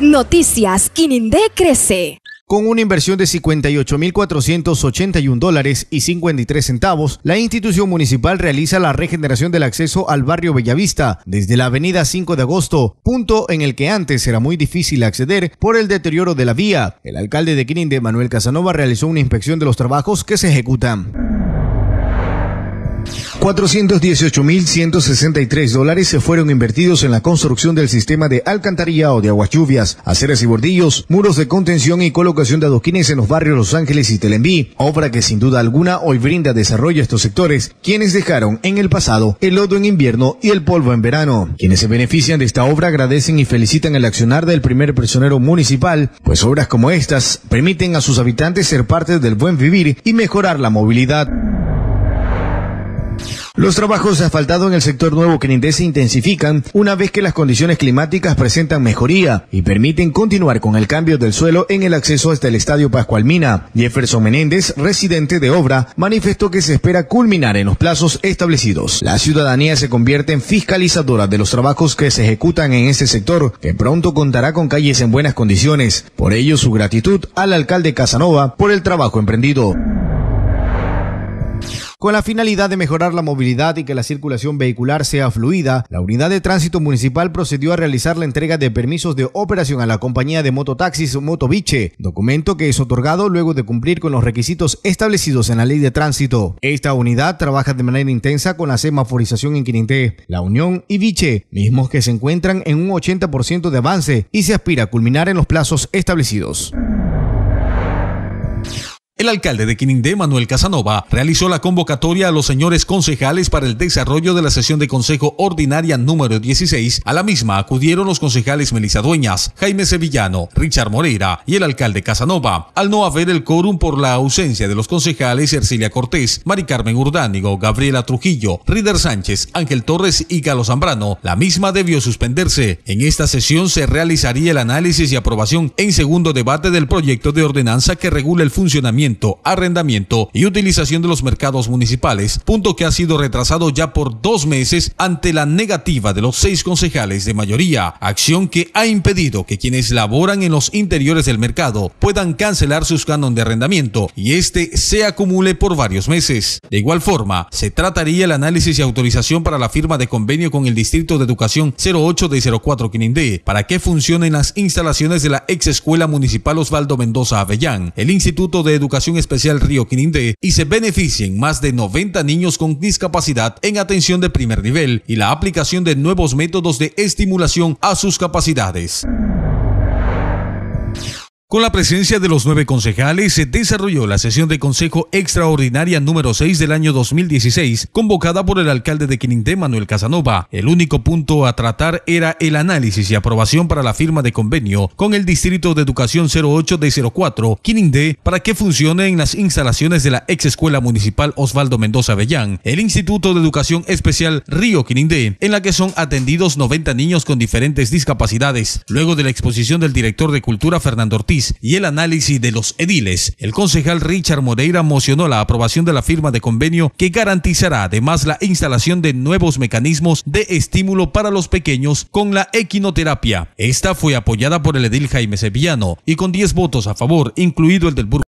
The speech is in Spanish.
Noticias Quininde crece. Con una inversión de 58.481 dólares y 53 centavos, la institución municipal realiza la regeneración del acceso al barrio Bellavista desde la avenida 5 de agosto, punto en el que antes era muy difícil acceder por el deterioro de la vía. El alcalde de Quininde, Manuel Casanova, realizó una inspección de los trabajos que se ejecutan 418.163 dólares se fueron invertidos en la construcción del sistema de alcantarillado de aguas lluvias, aceras y bordillos, muros de contención y colocación de adoquines en los barrios Los Ángeles y Telenví, obra que sin duda alguna hoy brinda desarrollo a estos sectores, quienes dejaron en el pasado el lodo en invierno y el polvo en verano. Quienes se benefician de esta obra agradecen y felicitan el accionar del primer prisionero municipal, pues obras como estas permiten a sus habitantes ser parte del buen vivir y mejorar la movilidad. Los trabajos asfaltados asfaltado en el sector Nuevo Querindés se intensifican una vez que las condiciones climáticas presentan mejoría y permiten continuar con el cambio del suelo en el acceso hasta el Estadio Pascual Mina. Jefferson Menéndez, residente de obra, manifestó que se espera culminar en los plazos establecidos. La ciudadanía se convierte en fiscalizadora de los trabajos que se ejecutan en este sector, que pronto contará con calles en buenas condiciones. Por ello, su gratitud al alcalde Casanova por el trabajo emprendido. Con la finalidad de mejorar la movilidad y que la circulación vehicular sea fluida, la unidad de tránsito municipal procedió a realizar la entrega de permisos de operación a la compañía de mototaxis Motoviche, documento que es otorgado luego de cumplir con los requisitos establecidos en la ley de tránsito. Esta unidad trabaja de manera intensa con la semaforización en Quirinté, La Unión y Viche, mismos que se encuentran en un 80% de avance y se aspira a culminar en los plazos establecidos. El alcalde de Quinindé, Manuel Casanova, realizó la convocatoria a los señores concejales para el desarrollo de la sesión de Consejo Ordinaria número 16. A la misma acudieron los concejales Melisa Dueñas, Jaime Sevillano, Richard Moreira y el alcalde Casanova. Al no haber el quórum por la ausencia de los concejales Ercilia Cortés, Mari Carmen Urdánigo, Gabriela Trujillo, Rider Sánchez, Ángel Torres y Galo Zambrano, la misma debió suspenderse. En esta sesión se realizaría el análisis y aprobación en segundo debate del proyecto de ordenanza que regula el funcionamiento arrendamiento y utilización de los mercados municipales, punto que ha sido retrasado ya por dos meses ante la negativa de los seis concejales de mayoría, acción que ha impedido que quienes laboran en los interiores del mercado puedan cancelar sus canon de arrendamiento y este se acumule por varios meses. De igual forma, se trataría el análisis y autorización para la firma de convenio con el Distrito de Educación 08 de 04 Quinindé para que funcionen las instalaciones de la ex Escuela Municipal Osvaldo Mendoza Avellán, el Instituto de Educación Especial Río Quirindé y se beneficien más de 90 niños con discapacidad en atención de primer nivel y la aplicación de nuevos métodos de estimulación a sus capacidades. Con la presencia de los nueve concejales se desarrolló la sesión de Consejo Extraordinaria número 6 del año 2016, convocada por el alcalde de Quinindé, Manuel Casanova. El único punto a tratar era el análisis y aprobación para la firma de convenio con el Distrito de Educación 08 de 04, Quinindé, para que funcione en las instalaciones de la ex Escuela Municipal Osvaldo Mendoza Bellán, el Instituto de Educación Especial Río Quinindé, en la que son atendidos 90 niños con diferentes discapacidades. Luego de la exposición del director de Cultura, Fernando Ortiz, y el análisis de los ediles, el concejal Richard Moreira mocionó la aprobación de la firma de convenio que garantizará además la instalación de nuevos mecanismos de estímulo para los pequeños con la equinoterapia. Esta fue apoyada por el edil Jaime Sevillano y con 10 votos a favor, incluido el del Burgo